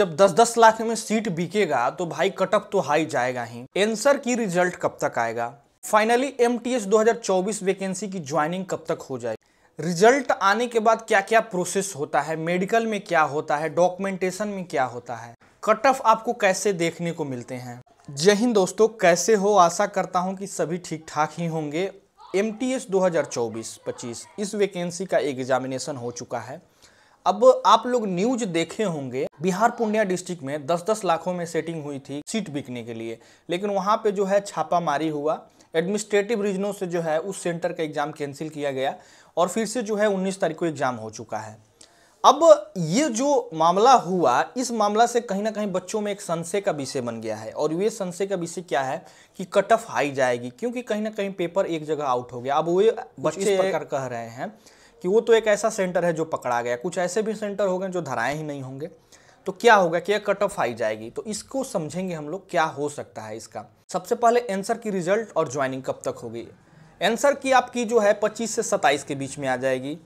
जब 10-10 लाख में सीट बिकेगा तो भाई कटअप तो हाई जाएगा ही एंसर की रिजल्ट कब तक आएगा finally M T S vacancy की ज्वाइनिंग कब तक हो जाएगी रिजल्ट आने के बाद क्या क्या प्रोसेस होता है मेडिकल में क्या होता है डॉक्यूमेंटेशन में क्या होता है कट ऑफ आपको कैसे देखने को मिलते हैं जय हिंद दोस्तों कैसे हो आशा करता हूं कि सभी ठीक ठाक ही होंगे एम टी एस 2024 इस वैकेंसी का एग्जामिनेशन हो चुका है अब आप लोग न्यूज देखे होंगे बिहार पूर्णिया डिस्ट्रिक्ट में 10-10 लाखों में सेटिंग हुई थी सीट बिकने के लिए लेकिन वहां पे जो है छापामारी हुआ एडमिनिस्ट्रेटिव रीजनों से जो है उस सेंटर का एग्ज़ाम कैंसिल किया गया और फिर से जो है 19 तारीख को एग्ज़ाम हो चुका है अब ये जो मामला हुआ इस मामला से कहीं ना कहीं बच्चों में एक संशय का विषय बन गया है और ये संशय का विषय क्या है कि कट ऑफ हाई जाएगी क्योंकि कहीं ना कहीं पेपर एक जगह आउट हो गया अब वो बच्चे इस प्रकार कह रहे हैं कि वो तो एक ऐसा सेंटर है जो पकड़ा गया कुछ ऐसे भी सेंटर हो गए जो धराए ही नहीं होंगे तो क्या होगा कि यह कट ऑफ आई जाएगी तो इसको समझेंगे हम लोग क्या हो सकता है इसका सबसे पहले एंसर की रिजल्ट और ज्वाइनिंग कब तक होगी एंसर की आपकी जो है पच्चीस से सत्ताईस के बीच में आ जाएगी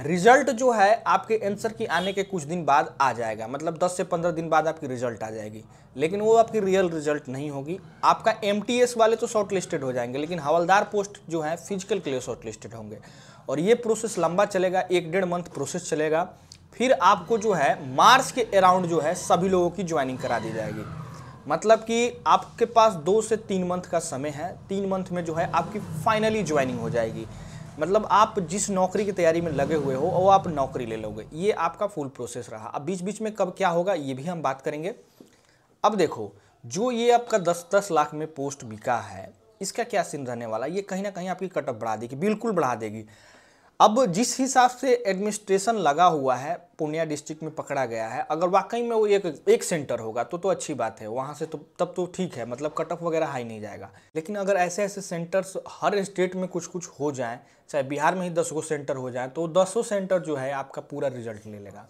रिजल्ट जो है आपके आंसर की आने के कुछ दिन बाद आ जाएगा मतलब 10 से 15 दिन बाद आपकी रिजल्ट आ जाएगी लेकिन वो आपकी रियल रिजल्ट नहीं होगी आपका एम वाले तो शॉर्ट लिस्टेड हो जाएंगे लेकिन हवलदार पोस्ट जो है फिजिकल के लिए शॉर्ट लिस्टेड होंगे और ये प्रोसेस लंबा चलेगा एक डेढ़ मंथ प्रोसेस चलेगा फिर आपको जो है मार्च के अराउंड जो है सभी लोगों की ज्वाइनिंग करा दी जाएगी मतलब कि आपके पास दो से तीन मंथ का समय है तीन मंथ में जो है आपकी फाइनली ज्वाइनिंग हो जाएगी मतलब आप जिस नौकरी की तैयारी में लगे हुए हो वो आप नौकरी ले लोगे ये आपका फुल प्रोसेस रहा अब बीच बीच में कब क्या होगा ये भी हम बात करेंगे अब देखो जो ये आपका दस दस लाख में पोस्ट बिका है इसका क्या सीन रहने वाला ये कहीं ना कहीं आपकी कटअप बढ़ा देगी बिल्कुल बढ़ा देगी अब जिस हिसाब से एडमिनिस्ट्रेशन लगा हुआ है पूर्णिया डिस्ट्रिक्ट में पकड़ा गया है अगर वाकई में वो एक एक सेंटर होगा तो तो अच्छी बात है वहाँ से तो तब तो ठीक है मतलब कट ऑफ वगैरह हाई नहीं जाएगा लेकिन अगर ऐसे ऐसे सेंटर्स हर स्टेट में कुछ कुछ हो जाए चाहे बिहार में ही दस गो सेंटर हो जाए तो दसों सेंटर जो है आपका पूरा रिजल्ट ले लेगा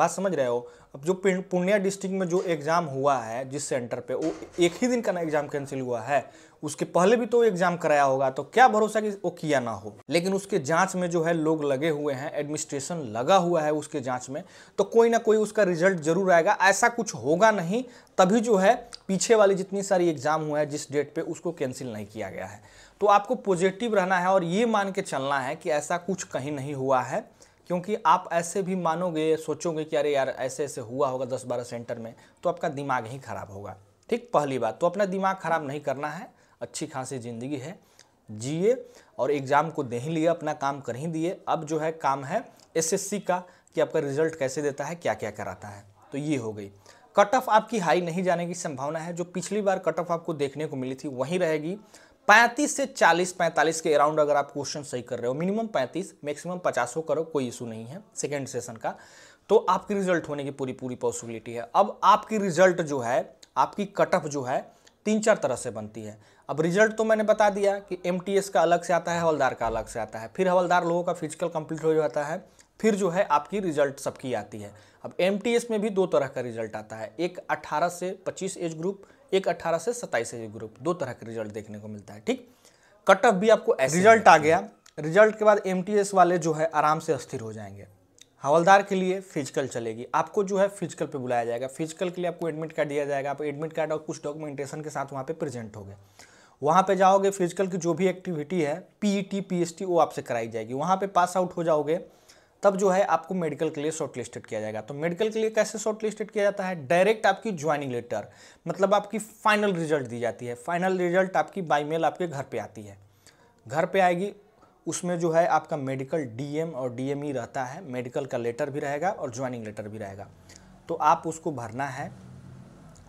बात समझ रहे हो अब जो पूर्णिया डिस्ट्रिक्ट में जो एग्ज़ाम हुआ है जिस सेंटर पे वो एक ही दिन का ना एग्ज़ाम कैंसिल हुआ है उसके पहले भी तो एग्ज़ाम कराया होगा तो क्या भरोसा कि वो किया ना हो लेकिन उसके जांच में जो है लोग लगे हुए हैं एडमिनिस्ट्रेशन लगा हुआ है उसके जांच में तो कोई ना कोई उसका रिजल्ट जरूर आएगा ऐसा कुछ होगा नहीं तभी जो है पीछे वाली जितनी सारी एग्ज़ाम हुआ है जिस डेट पर उसको कैंसिल नहीं किया गया है तो आपको पॉजिटिव रहना है और ये मान के चलना है कि ऐसा कुछ कहीं नहीं हुआ है क्योंकि आप ऐसे भी मानोगे सोचोगे कि अरे यार ऐसे ऐसे हुआ होगा दस बारह सेंटर में तो आपका दिमाग ही ख़राब होगा ठीक पहली बात तो अपना दिमाग ख़राब नहीं करना है अच्छी खासी ज़िंदगी है जिए और एग्ज़ाम को दे ही लिए अपना काम कर ही दिए अब जो है काम है एसएससी का कि आपका रिजल्ट कैसे देता है क्या क्या कराता है तो ये हो गई कट ऑफ आपकी हाई नहीं जाने की संभावना है जो पिछली बार कट ऑफ आपको देखने को मिली थी वहीं रहेगी पैंतीस से चालीस पैंतालीस के अराउंड अगर आप क्वेश्चन सही कर रहे हो मिनिमम पैंतीस मैक्सिमम पचासों करो कोई इशू नहीं है सेकेंड सेशन का तो आपकी रिजल्ट होने की पूरी पूरी पॉसिबिलिटी है अब आपकी रिजल्ट जो है आपकी कट ऑफ जो है तीन चार तरह से बनती है अब रिजल्ट तो मैंने बता दिया कि एम का अलग से आता है हवलदार का अलग से आता है फिर हवलदार लोगों का फिजिकल कंप्लीट हो जाता है फिर जो है आपकी रिजल्ट सबकी आती है अब एम में भी दो तरह का रिजल्ट आता है एक अट्ठारह से पच्चीस एज ग्रुप एक 18 से 27 है ये ग्रुप दो तरह के रिजल्ट देखने को मिलता है ठीक कट ऑफ भी आपको रिजल्ट आ गया रिजल्ट के बाद एम वाले जो है आराम से अस्थिर हो जाएंगे हवलदार के लिए फिजिकल चलेगी आपको जो है फिजिकल पे बुलाया जाएगा फिजिकल के लिए आपको एडमिट कार्ड दिया जाएगा आप एडमिट कार्ड और कुछ डॉक्यूमेंटेशन के साथ वहाँ पे प्रेजेंट होगे वहाँ पे जाओगे फिजिकल की जो भी एक्टिविटी है पीईटी पीएसटी e वो आपसे कराई जाएगी वहाँ पे पास आउट हो जाओगे तब जो है आपको मेडिकल के लिए शॉर्ट लिस्टेड किया जाएगा तो मेडिकल के लिए कैसे शॉर्ट लिस्टेड किया जाता है डायरेक्ट आपकी ज्वाइनिंग लेटर मतलब आपकी फाइनल रिजल्ट दी जाती है फाइनल रिजल्ट आपकी बाई मेल आपके घर पर आती है घर पर आएगी उसमें जो है आपका medical D M D e रहता है मेडिकल का लेटर भी रहेगा और ज्वाइनिंग लेटर भी रहेगा तो आप उसको भरना है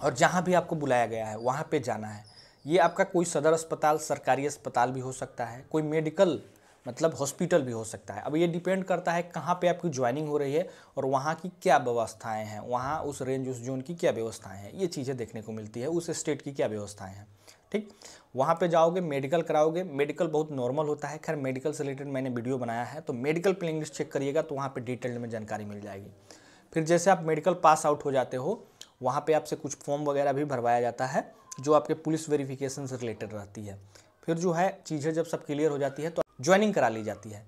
और जहाँ भी आपको बुलाया गया है वहाँ पे जाना है ये आपका कोई सदर अस्पताल सरकारी अस्पताल भी हो सकता है कोई मेडिकल मतलब हॉस्पिटल भी हो सकता है अब ये डिपेंड करता है कहाँ पे आपकी ज्वाइनिंग हो रही है और वहाँ की क्या व्यवस्थाएं हैं वहाँ उस रेंज उस जोन की क्या व्यवस्थाएं हैं ये चीज़ें देखने को मिलती है उस स्टेट की क्या व्यवस्थाएं हैं ठीक वहाँ पे जाओगे मेडिकल कराओगे मेडिकल बहुत नॉर्मल होता है खैर मेडिकल से रिलेटेड मैंने वीडियो बनाया है तो मेडिकल प्लेंग लिस्ट चेक करिएगा तो वहाँ पर डिटेल में जानकारी मिल जाएगी फिर जैसे आप मेडिकल पास आउट हो जाते हो वहाँ पर आपसे कुछ फॉर्म वगैरह भी भरवाया जाता है जो आपके पुलिस वेरीफिकेशन से रिलेटेड रहती है फिर जो है चीज़ें जब सब क्लियर हो जाती है तो ज्वाइनिंग करा ली जाती है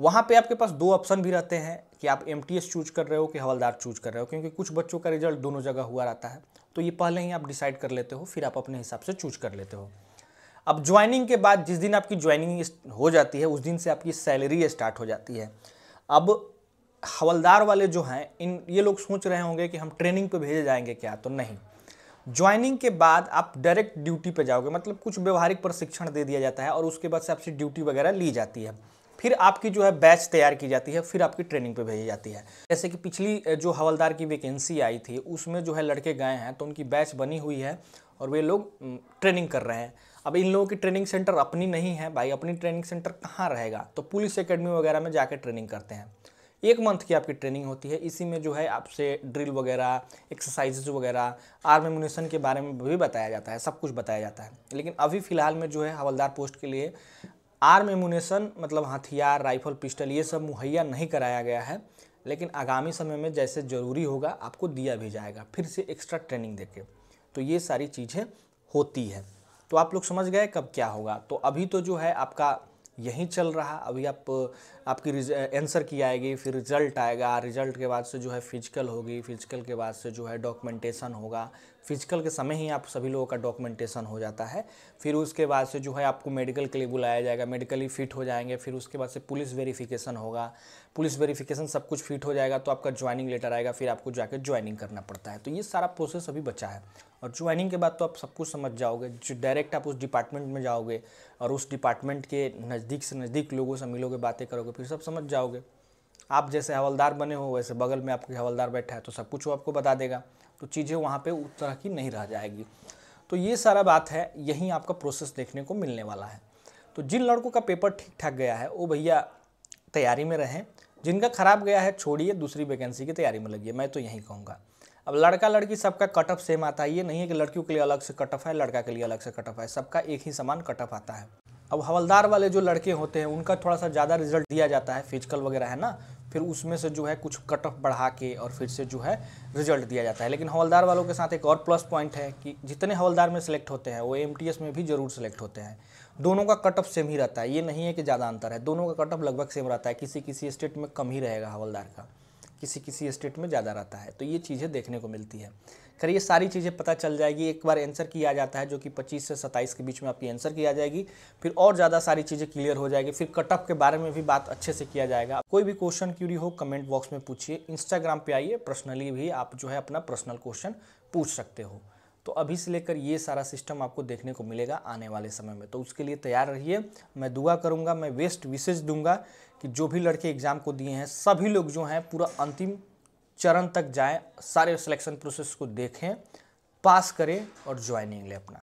वहाँ पे आपके पास दो ऑप्शन भी रहते हैं कि आप एम चूज कर रहे हो कि हवलदार चूज कर रहे हो क्योंकि कुछ बच्चों का रिजल्ट दोनों जगह हुआ रहता है तो ये पहले ही आप डिसाइड कर लेते हो फिर आप अपने हिसाब से चूज कर लेते हो अब ज्वाइनिंग के बाद जिस दिन आपकी ज्वाइनिंग हो जाती है उस दिन से आपकी सैलरी स्टार्ट हो जाती है अब हवलदार वाले जो हैं इन ये लोग सोच रहे होंगे कि हम ट्रेनिंग पर भेजे जाएंगे क्या तो नहीं ज्वाइनिंग के बाद आप डायरेक्ट ड्यूटी पर जाओगे मतलब कुछ व्यवहारिक प्रशिक्षण दे दिया जाता है और उसके बाद से आपसे ड्यूटी वगैरह ली जाती है फिर आपकी जो है बैच तैयार की जाती है फिर आपकी ट्रेनिंग पे भेजी जाती है जैसे कि पिछली जो हवलदार की वैकेंसी आई थी उसमें जो है लड़के गए हैं तो उनकी बैच बनी हुई है और वे लोग ट्रेनिंग कर रहे हैं अब इन लोगों की ट्रेनिंग सेंटर अपनी नहीं है भाई अपनी ट्रेनिंग सेंटर कहाँ रहेगा तो पुलिस अकेडमी वगैरह में जाकर ट्रेनिंग करते हैं एक मंथ की आपकी ट्रेनिंग होती है इसी में जो है आपसे ड्रिल वगैरह एक्सरसाइजेज वगैरह आर्म एम्यूनेशन के बारे में भी बताया जाता है सब कुछ बताया जाता है लेकिन अभी फ़िलहाल में जो है हवलदार पोस्ट के लिए आर्म एम्यूनेशन मतलब हथियार राइफल पिस्टल ये सब मुहैया नहीं कराया गया है लेकिन आगामी समय में जैसे ज़रूरी होगा आपको दिया भी जाएगा फिर से एक्स्ट्रा ट्रेनिंग देके तो ये सारी चीज़ें होती है तो आप लोग समझ गए कब क्या होगा तो अभी तो जो है आपका यही चल रहा अभी आप आपकी आंसर की आएगी फिर रिजल्ट आएगा रिजल्ट के बाद से जो है फिजिकल होगी फिजिकल के बाद से जो है डॉक्यूमेंटेशन होगा फिजिकल के समय ही आप सभी लोगों का डॉक्यूमेंटेशन हो जाता है फिर उसके बाद से जो है आपको मेडिकल के लिए बुलाया जाएगा मेडिकली फिट हो जाएंगे फिर उसके बाद से पुलिस वेरिफिकेशन होगा पुलिस वेरिफिकेशन सब कुछ फिट हो जाएगा तो आपका ज्वाइनिंग लेटर आएगा फिर आपको जाकर ज्वाइनिंग करना पड़ता है तो ये सारा प्रोसेस अभी बचा है और ज्वाइनिंग के बाद तो आप सब कुछ समझ जाओगे जो डायरेक्ट आप उस डिपार्टमेंट में जाओगे और उस डिपार्टमेंट के नज़दीक से नज़दीक लोगों से मिलोगे बातें करोगे फिर सब समझ जाओगे आप जैसे हवलदार बने हो वैसे बगल में आपके हवलदार बैठा है तो सब कुछ वो आपको बता देगा तो चीज़ें वहाँ पर उस तरह की नहीं रह जाएगी तो ये सारा बात है यही आपका प्रोसेस देखने को मिलने वाला है तो जिन लड़कों का पेपर ठीक ठाक गया है वो भैया तैयारी में रहें जिनका ख़राब गया है छोड़िए दूसरी वैकेंसी की तैयारी में लगिए मैं तो यही कहूँगा अब लड़का लड़की सबका कट ऑफ सेम आता है ये नहीं है कि लड़कियों के लिए अलग से कट ऑफ है लड़का के लिए अलग से कट ऑफ है सबका एक ही समान कट ऑफ आता है अब हवलदार वाले जो लड़के होते हैं उनका थोड़ा सा ज़्यादा रिजल्ट दिया जाता है फिजिकल वगैरह है ना फिर उसमें से जो है कुछ कट ऑफ बढ़ा के और फिर से जो है रिजल्ट दिया जाता है लेकिन हवलदार वालों के साथ एक और प्लस पॉइंट है कि जितने हवलदार में सेलेक्ट होते हैं वो एम में भी जरूर सेलेक्ट होते हैं दोनों का कट ऑफ सेम ही रहता है ये नहीं है कि ज़्यादा अंतर है दोनों का कट ऑफ लगभग सेम रहता है किसी किसी स्टेट में कम ही रहेगा हवलदार का किसी किसी स्टेट में ज़्यादा रहता है तो ये चीज़ें देखने को मिलती है खैर ये सारी चीज़ें पता चल जाएगी एक बार आंसर किया जाता है जो कि 25 से 27 के बीच में आपकी आंसर किया जाएगी फिर और ज़्यादा सारी चीज़ें क्लियर हो जाएगी फिर कटअप के बारे में भी बात अच्छे से किया जाएगा कोई भी क्वेश्चन क्यूरी हो कमेंट बॉक्स में पूछिए इंस्टाग्राम पर आइए पर्सनली भी आप जो है अपना पर्सनल क्वेश्चन पूछ सकते हो तो अभी से लेकर ये सारा सिस्टम आपको देखने को मिलेगा आने वाले समय में तो उसके लिए तैयार रहिए मैं दुआ करूँगा मैं वेस्ट विशेष दूंगा कि जो भी लड़के एग्ज़ाम को दिए हैं सभी लोग जो हैं पूरा अंतिम चरण तक जाएं सारे सिलेक्शन प्रोसेस को देखें पास करें और ज्वाइनिंग लें अपना